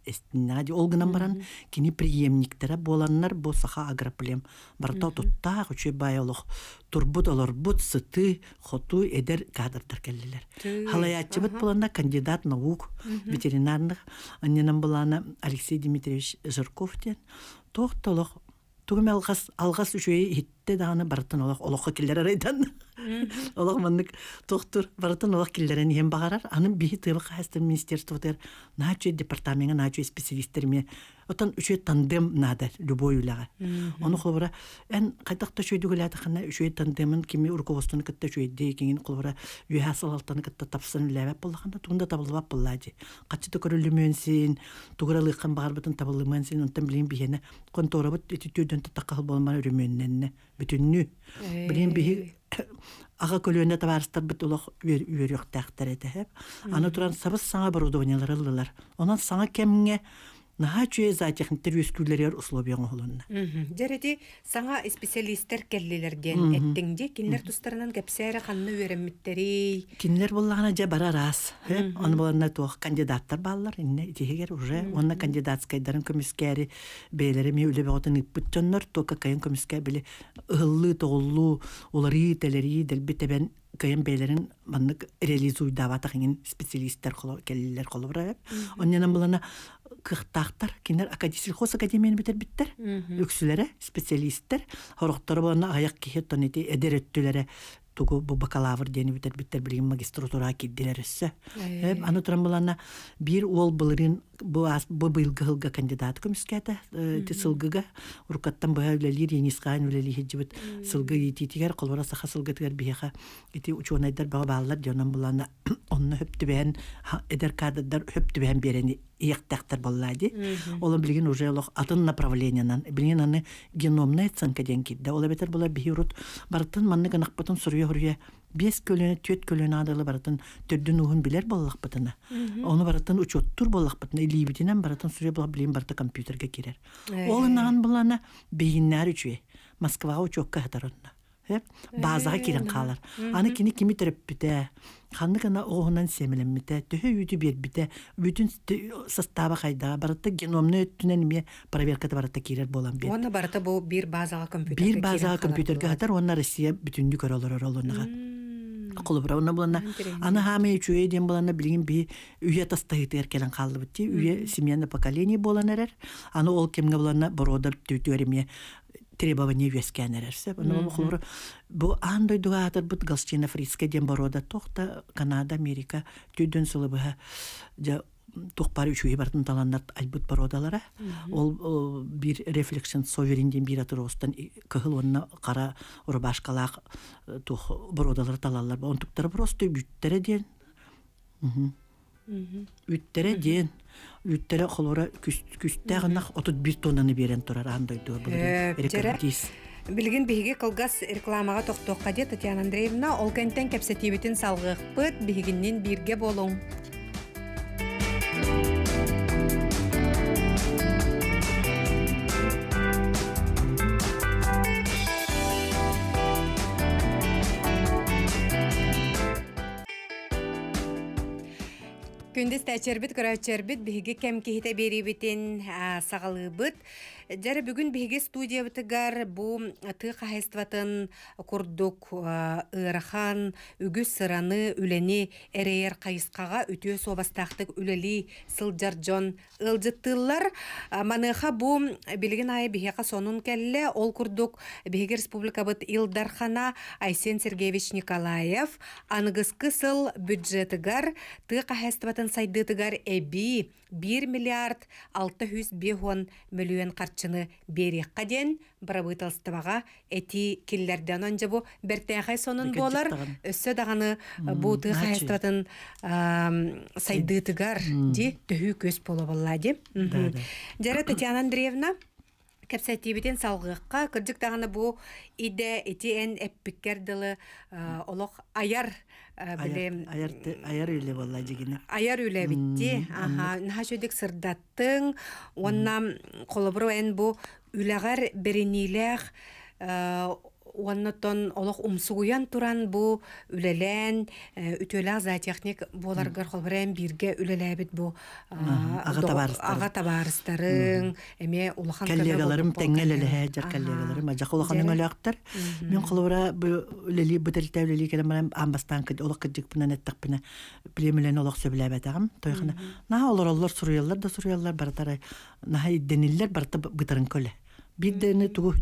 S3: эстинади олгынан баран кини преемниктер боланнар босаха саха агроплем барта туттаах үчү байолох турбут олорбут сыты хоту эдер кадрдар келелер халаячыбыт боланна кандидат наук ветеринарных анненан боланы алексей дмитриевич жирков тен тохтолох тугуме алгас алгас үшөй хитте даны барытын олох олохко киллер арайдан олох маннык тохтур барытын олох киллерен ем багарар анын бии тыбык хастын министерство тер начо департамент начо специалисттерме Отан үшет тандем надо любой үләгә. Оны хулбара эн кайтакта шөйдү гөләтә хәнә үшет тандемын кими руководствоны кытта шөйдә дигән хулбара юһа салалтаны кытта тапсын ләвә болғанда, тунда табылып буллады. Качты көрөлү сен, тугралы кан багар бүтән табылы мөнсин, онтан билен бигене контора бит итүдән тақал булманы рөмөннәнне бүтүннү. Билен биги [COUGHS] ага көлөнә табарстар бит улах үйрөк тәхтәр Аны туран сабыз саңа барудованиялар алдылар. Онан саңа кемгә наха чуе затехниттер үскүллерер условияң холунна.
S1: Жареди саңа специалисттер келлилерден эттеңде кинлер тустарынан кепсәре ханны үйрәммиттери.
S3: Кинлер буллагына жа бара рас. Аны буларына тох кандидаттар баллар инне тигер уже онна кандидатскайдарын комиссияри бейлери меуле беготын иппүттөннөр тока кайын комиссия биле ыллы тооллу улары телери дел битебен кайын бейлерин маннык реализуй даватагын специалисттер коло келлилер коло бара. Оннан кыхтаахтар кинер академик академияны битер биттер өксүләре специалисттер хорохтары болна аяк кихе тонити эдер тугу бу бакалавр дени битер биттер билген магистратура киддилер өссө э. аны туран бир ол былырын буас бабылга хылга кандидат э, мискәтә ти сылгыга уркаттан бая үләлир енискан үләли хиҗбит сылгы ити тигәр колвара саха сылгы тигәр бияха ити учонайдар бага баллар дөнәм булана онны хөп түбән эдер каддар хөп түбән берени иектәктер буллады олы билген уже лох атын направлениенан билген аны геномная оценка дигән кидә олы бетер була бирут бартын манны гынак бутын бес көлөне төт көлөне адалы баратын төрдүн ухун билер боллакпытына оны баратын учеттур боллакпытына илибитинен баратын суре була билим барты компьютерге кирер
S1: э. ол наган
S3: булана бейиннер үчүе москвага учокка хатаронна э? базаға э, кирен қалар аны кини кими төрөппүтэ ханны гана оғунан семилеммите төһө үтү бербите бүтүн составы кайда барытта геномны өттүнен ме проверкада барытта кирер болам бер оны
S1: барыта бу бир базага компьютер бир базага компьютерге
S3: катар онна россия бүтінді бүтүндү көрөлөр оролунага колубура уна булана аны хама үчөе ден булана билгин би үйе тастайытыр келен калды битти үйе семьяны поколение болан эрер аны ол кемге булана бородор түтөреме требование вескенерерсе ну холур бу андой дуатыр бут галстина фриска ден борода тохта канада америка түдүн сылыбыга тухпар үчү ибартын таланнат альбыт породалара ол бир рефлексин соверинден бир атыростан кыхыл онна кара урбашкалак э, тух бородалар талалар онтуктар просто бүттәре ден үттәре ден үттәре холора күстә гына отут бир тоннаны берен турар андай э, дур
S1: Билген биһиге кылгас рекламага тохтоққа де Татьяна Андреевна ол кәнтен кәпсәтибитин салгык пыт биһигиннен бирге болуң. Гүндіс тәҗрибәт кара, тәҗрибәт беги кем киһе тә бери бит Дәрі бүгін беге студия бітігар бұ ты қағайстватын күрдік ұрахан, үгі сыраны үлени әрейер қайысқаға үтө собастақтық үләлі сылдар жон ылжыттылар. Маныға бұ білген айы бігеға сонын кәлі ол күрдік беге республика Илдархана Айсен Сергеевич Николаев анығысқы сыл бюджетігар ты сайды сайдытыгар әбі 1 миллиард 600 миллион қарт чыны берекка ден барабыталстыбага эти киллерден онже бу бертеахай сонун болар өссө даганы э, буты хайстатын э, сайдытыгар ди төһү көз болоболла ди жара татьяна андреевна кепсетибитен салгыкка кырдык даганы бу иде эти эн эппиккер дылы э, олох аяр билем
S3: аяр үйле болла жигине
S1: аяр үле бітті аха наха жөдек сырдаттың онна колобро эн бу үлегер беринилех Уаннатон олох умсугуян туран бу үлелен э, үтөлак зоотехник боларгар холбарен бирге үлелебит бу ага
S3: табарыстарың
S1: эме улахан коллегаларым теңелеле
S3: жер коллегаларым мен бу үлели амбастан олох олох тойхана олор олор суруяллар да суруяллар бытырын көле тугу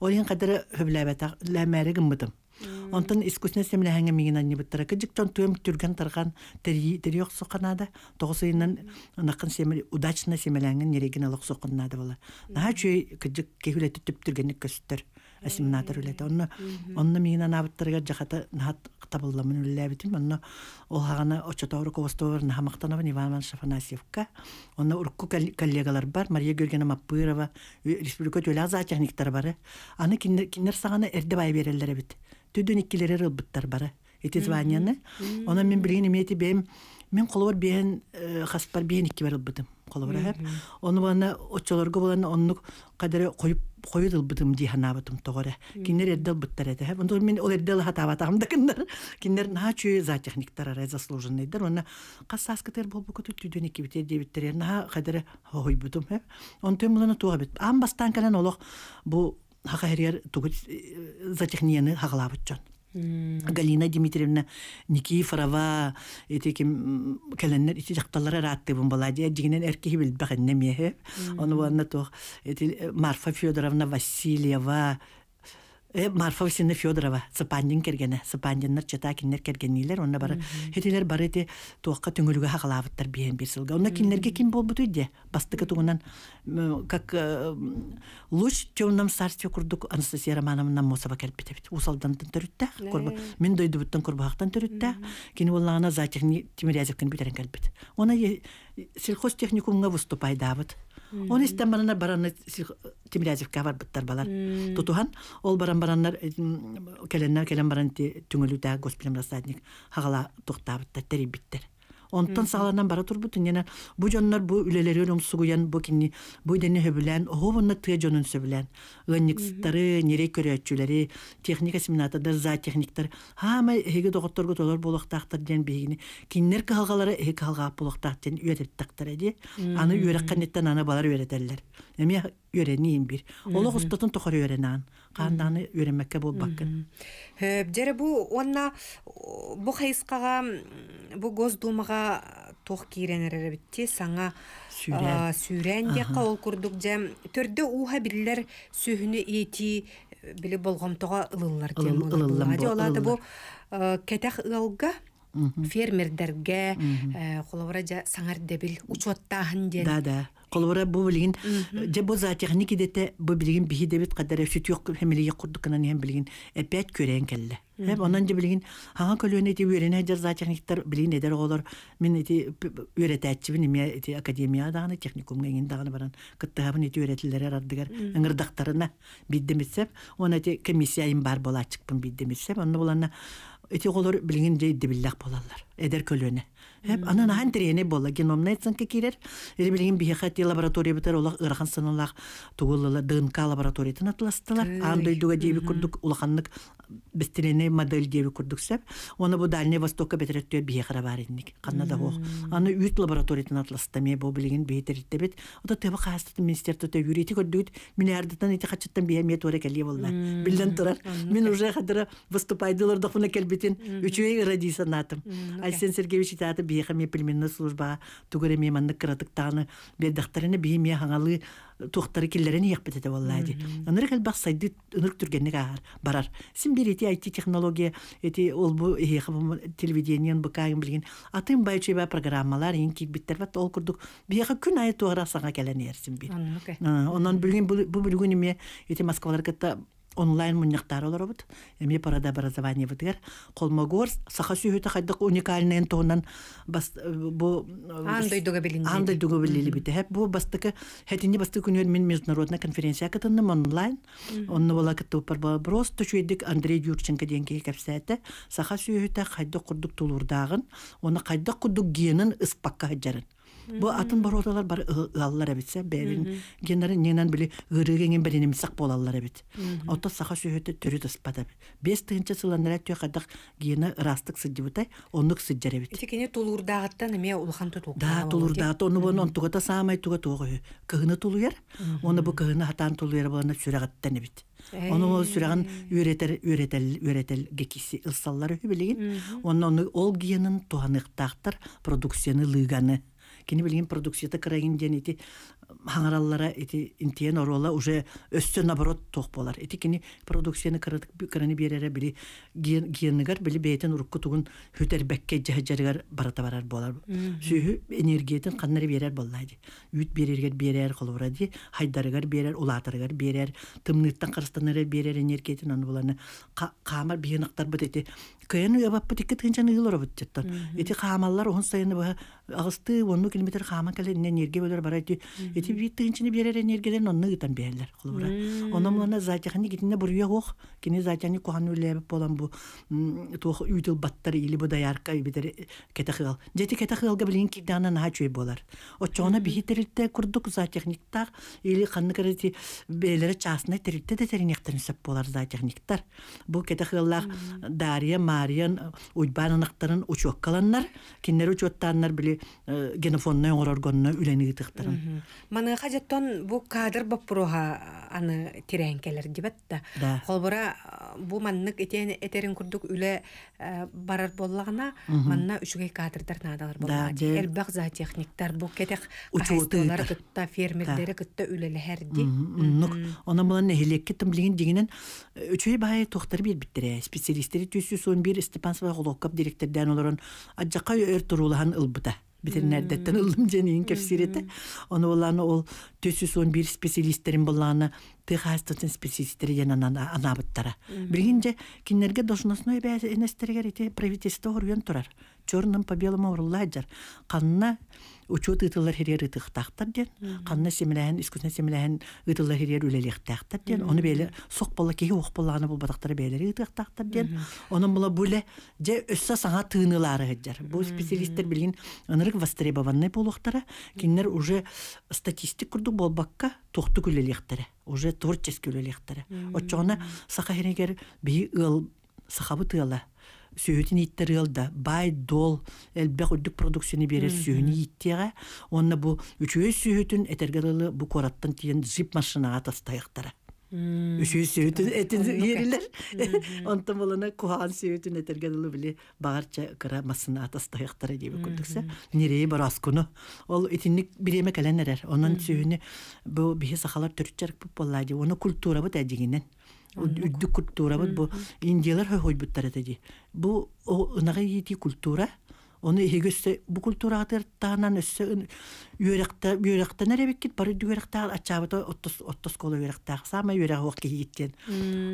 S3: Олин кадыры хөбләбәтә ләмәре гымбытым. Онтын искусне семле хәңе мигин анни биттара кыжыктан төм түргән тарган тери терек суканада тогысыннан нақын семел удачно семеләнгән нерегин алык суканнада була. Наһа чөй кыжык кехүле түтүп түргәнлек көстөр ассиминатор үләтә. Онна, онна мина навыттарга жахата нахат табылламын үләбитим. Онна ол хагана очотавры ковостовыр нахамактанова Иван Иванович Афанасьевка. Онна урку коллегалар бар. Мария Георгиевна Мапырова, республика төлә за техниктер бар. Аны киндер сагана эрдебай берелләре бит. Төдөн иккилере рылбыттар э, бар. Эти званияны. Онна мен билгән имети бем мен колор бен хаспар бен икки берелбидим. Колор. Оны бана очолорга болан оннук кадәре коюп қойыт ылбытым диһанабытым тоғоре киннер эрдел быттар эте онто мен ол эрдел хатабатагымда кындар киннер наачу зоотехниктарара заслуженныйдар уонна кассаскытер болбукуту түйдөн экибитер дебиттерер наа хадере ойбутум э онтон мулана тугабит ам бастан кален олох бу хакаэрер тугут затехнияны хагалабытжон Галина Дмитриевна Никифорова этеким кәләннәр ити жакталары ратты бун бала дия дигенен эрки бил бәгәнне меһе. ванна эти э, Марфа Федоровна Васильева Марфа Васильевна Федорова сыпандин кергене, сыпандиннар чата киннер кергенилер, онна бары хетилер бары те туакка төңөлүгө хагалабыттар биен бир сылга. Онна киннерге ким болбуту иде. Бастыка тугунан как луч темном царстве курдук Анастасия Романовна Мосова келип битеп. Усалдан төрүттө, корба мен дойду буттан корбахтан төрүттө. Кини уллана за техни Тимирязевкин битерен келип бит. Она сельхозтехникумга выступай давыт. Оны истен бараннар баранны Тимирязев кавар балар. Тутухан ол баран бараннар келеннер келен баран түңүлүтә госпиталь рассадник хагала токтабытта биттер. Онтан сағаланан бара турбут инена бу жоннор бу үлелери өлөм сугуян бу кинни бу дене хөбүлән һовунна тыя жонун сөбүлән. Гынниктары нере көрәчүләре техника семинатыда за техниктер хама хеге докторго толор болоктактар ден бегини киннер калгалары хеге калга болоктак ден үйрәтеп тактар иде. Аны үйрәккәннән аны балар үйрәтәләр. Эме үйрәнейм бир. Олог устатын тохыр үйрәнән қанданы үйренмекке болбаккын Дері бу онна
S1: бұл қайысқаға бу госдумаға тоқ кейренерер бітте саңа
S3: сүйрән деқа ол
S1: күрдік жем төрді уға білілер сүйіні ети білі болғамтоға ылыллар дем олады бұл кәтәқ ылға фермердерге холовра э, жа саңар дебил учуаттаахын ден да да
S3: холовра бу билгин же бу зоотехники дете бу билгин бихи дебит кадара сүт жок хемилиги курдукканан хем билгин опять ә көрөн келле Хәм онан же билгин хаңа көлөн эти үйрөнө жер зоотехниктер билгин эдер олор мен эти үйрөтәчибин эме эти академия дагына техникумга эңин дагына баран кыттыгабын эти үйрөтилер ардыгар ыңырдактарына биддемитсеп он эти комиссияйым бар бола болачыкпын биддемитсеп онны буланна эти олор билген жейди болалар эдер көлөне Эп анан ахан тирени болла геномный оценка кирер. Эри билген бихат лаборатория битер улах ырахан тугулла ДНК лабораториятын атластылар. Андай дуга курдук бестерене модель деви сәп. оны бу Дальний Востокка бетереттүе биехара бар инник. Канна да хох. Аны үт лабораториятын атластаме бу билген бетеретте бит. Ота тебе хастыт министерто те юрити көрдүт. Миллиардтан эти хачыттан биеме торе келе болды. Білден тұрар. Мен уже хадыра выступайдылар дохуна келбетин. Үчөй радисанатым. Әлсен Сергеевич таты биехаме пельменна служба. Тугуреме манны кыратыктаны. Бердахтарыны биеме хаңалы тухтары киллерин якпетете воллади. Аныр гел бак сайды өнүрк түргенне барар. Син бир эти IT технология, эти ол бу телевидениен бакайын билген. Атын байчы ба программалар ин кик биттер бат ол курдук. Бияга күн ай туара сага келен ерсин бир. Онан э, билген бу билген эме эти онлайн муннактары олоробут эми парада образование бытыгар колмогорс саха сүйүтө хайдык уникальный тоонан бас э, бу э, андойдуга билин андойдуга билили бите хеп бу бастык хетини бастык күнөр мен международная конференция кытынным онлайн онну бола кытты просто чуйдык андрей юрченко деген ки кепсәте саха сүйүтө хайдык курдук тулурдагын оны хайдык курдук генин испакка хаджарын бу атын бароталар бар ыаллар эбит се бэбин геннары ненан били ырыгенген беренем сак болаллар эбит отта саха сөйөтө төрү таспада бес тыгынча сыланара тө кадак гена ырастык сыдыбытай онук сыджар эбит
S1: тикене тулурдагыттан эме улхан тутук да тулурдагат ону бон
S3: онтугата саамай туга тугу. кыгыны тулуяр оны бу кыгыны хатан тулуяр болана сүрагаттан эбит Оны ол сүрәгән үйрәтер үйретел, үйрәтел гекиси ылсаллары үбелеген. Онны ол генин туаныктактыр продукцияны лыганы кини билигин продукцията кырайын диэн ити хаңараллара ити интиен орола уже өссө наоборот тох болар ити кини продукцияны кыраны берере били гиенныгар били бэйэтен урукку тугун бекке жажарыгар барата барар болар сүйү энергиятын каннары берер боллайди үт берерге берер холура ди хайдарыгар берер улаатырыгар берер тымныттан кырстаныры берер энергиятын аны буланы камар быйынактар быт эти кыйын ыбаппы тикке тыгынчан ыыл оробут жаттан эти хаамаллар он сайын баа агысты километр бөлөр бара эти эти бит берер мына кете кете болар болар кете дария наариян уйбаан анактарын учуоккаланнар киннер учуоттааннар били э, генофонной оңороргонно үлэнигитыктарын
S1: маны хажаттон бу кадр боппуруха э, аны келер дебет да холбура э, бу маннык этен этерин курдук үле барар боллагына манна үчүгэй кадрдар наадалар болла элбах зоотехниктар бу кетек
S3: учуутуулар кытта фермерлери кытта үлелехерди оннук онон булан эхилекке тимлигин бай үчүй баай тохтар биирбиттере специалисттери түссү бир Степан Саваға директордан оларын аджақа өр тұрулахан ылбыта ветеринардеттен ылдым жениин кепсирети оны оланы ол төсүс он бир специалисттерин буллааны тыхастытын специалисттери ен анабыттара билгин же кинерге должностной энестеригер ити правительство оруен турар черным по белому орулладжар канна учет ытылар хирер ытыктактар ден канна семилэһин искусна семилэһин ытылар хирер үлелехтактар ден оны бели сокпала кеги охпалааны булбатактар белери ытыктактар ден онун була бүле же өссө саңа тыынылары хыджар бу специалисттер билгин ынырык востребованный болуктара кинер уже статистик курду тутту болбакка тухту күлелехтере уже творческий үлелехтере отчоғына саха херегер би ыл сахабы тыала сөйүтүн иттер ылда бай дол элбек үдүк продукцияны бере сөйүнү иттеге онна бу үчөө сөйүтүн этергер ылы бу кораттын тиен жип машинага тастайыктара үшүй сөйтін этин ерилер. Онтан болана кухан сөйтін этерген улы били багарча кыра массына деп күндүксө. нирей бар аскуну. Ол итинник биреме келенерер. Онан сүйүнү бу бихе сахалар төртчер боллади. Оны культура бут адигинен. Үддүк культура бут бу индиялар хой буттар эти. Бу ынага йети культура. Оны хигесте бу культура атыр таанан өссө үйрөктө үйрөктө нэребеккит бары үйрөктө ачабыта оттос оттос колу үйрөктө сама үйрөк хок кийиттен.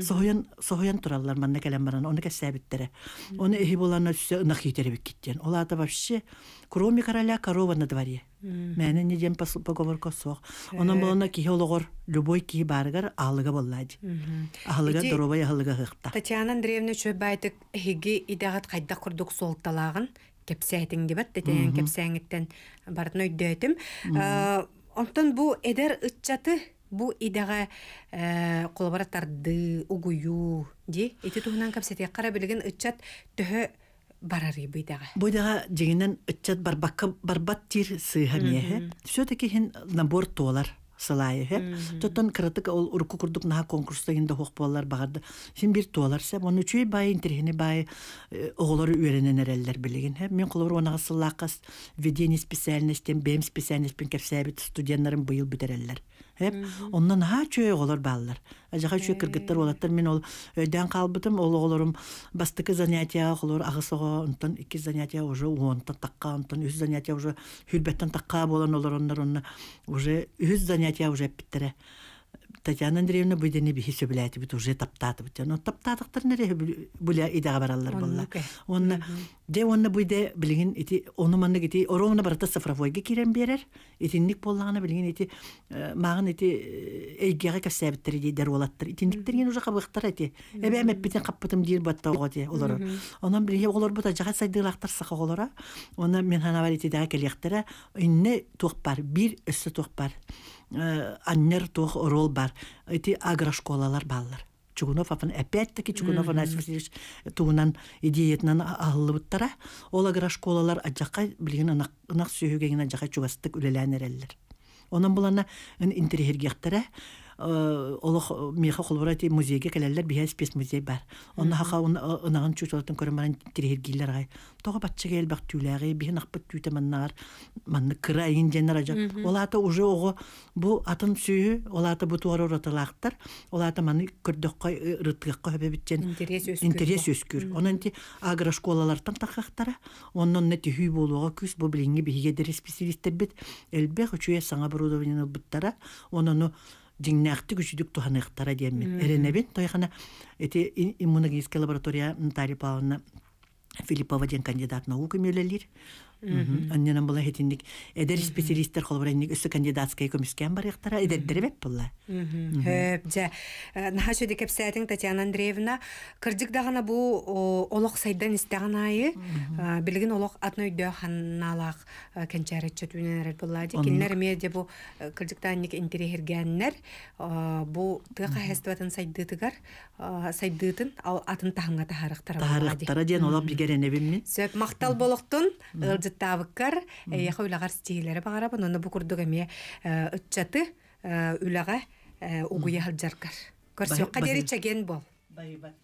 S3: Соян соян тураллар манна келем баран оны кесебиттере. Оны эхи болан өссө ынак китеребеккиттен. Оларда вообще кроме короля корова на дворе. Мәне неден поговор соқ. Э. Оның болына кихе олығыр, любой ки барығыр алыға болады.
S1: Алыға дұрубай
S3: алыға ғықта.
S1: Татьяна Андреевна чөбәйтік хиги идағат қайда құрдық солталағын, кепсәтен дип әйтә дигән кепсәңгәтен бар дөйдә дим. бу эдер үтчәте бу идәгә э, коллаборатарды угую ди. Эти тугынан кепсәтә кара белгән үтчәт төһе барары бидәгә.
S3: Бу идәгә дигәннән үтчәт барбакка барбат тир сыһәмиһә. Всё-таки набор толар. сылайы Тотон кырытык ол урку курдук на конкурста инде хок болар багарды. Син бир туалар сеп, оны чүй бай интерхини бай э, оголору үйренен эрелдер билеген. Хэ мен кулур онага сыллакас ведение специальностен, бем специальностен кепсәбит студентларын быйыл битереллер. Эп, оннан ха чөй олор баллар. Ажаха чөй кыргыттар олаттар мен ол өйдән калбытым, ол оларым бастыкы занятия олар ағысығы онтан ики занятия уже уонтан такка, онтан үз занятия уже хүрбеттен такка болан олар оннар онна уже үз занятия уже биттере. Татьяна Андреевна бұйдені бі хесі біләті біт уже таптаты біт. Но таптатықтар нәре бұля идаға баралар болла. Онна, де онны бұйде білген, ити, оны манны кети, оромына барата сафрафойге керен берер. Итинник боллағына білген, ити, э, мағын ити, э, әйгеға кәсәбіттері де дәр олаттыр. Итинниктер ген уже қабықтар әте. Әбе әмәппетен қаппытым дейін батта оға де олар. Онан білге олар бұта жаға сайдығылақтар сақа олара. Онан мен ханавар ити даға келектері, үнне тоқпар, бар, бір үсі тоқ Э, аннер туох орол бар эти агрошколалар баалар Чугунов апын опять-таки Чугунов Анасий Васильевич туунан идеетнан аһыллыбыттара ол агрошколалар ажакка билген ынак сүйүгеген ажакка чугастык үлеләнереллер онан булана ын олох меха холбурати музейге келеллер биһэ спец музей бар. Онна хаха унаган э, чучолтын көрөмөрөн тиргиллер гай. Тога батчы кел бак түләге биһен ахпыт түтә маннар. Манны кырайын генер ажак. Олата уже ого бу атын сүйү, олата бу туар оратылактар. Олата маны күрдөккө э, рыттыкка хөбө биттен. Интерес өскүр. Онан ти агрошколалардан тахактара. Оннон нети хүй болууга күс бу билинге биһиге дер специалисттер бит. Элбек үчүе саңа бурудовнин буттара. Онну диңнәхтік жүдік туханықтара деймін. Әренебен тойхана эти иммуногенистка лаборатория Наталья Филиппова ден кандидат наук мөлелер. Оннен бұл әхетіндік әдер специалистер қолбыр әнік үсі кандидатскай көміскен бар яқтара әдердері бәп бұлла.
S1: Хөпте. Э, Наха сөйді кәпсәтің Татьяна Андреевна, кірдік дағына бұл олық сайдан істәғін айы, э, білген олық атны үйді ханналақ э, кәнчәрі чөтуінен әрір бұлла. Келінер мерде бұл кірдік дағынек интерегергеннер, бұл тұға хәстіватын сайдытығар, сайдытын атын тағынға тағарықтара. Тағарықтара ден олап
S3: бігерен әбіммен.
S1: Сөп мақтал болықтың, ылжыт тавыккар э, яха үлагар стигилер багара бу нуну букурдуга ме ытчаты үлага угу яхал жаркар көрсөк кадери чаген бол
S3: байба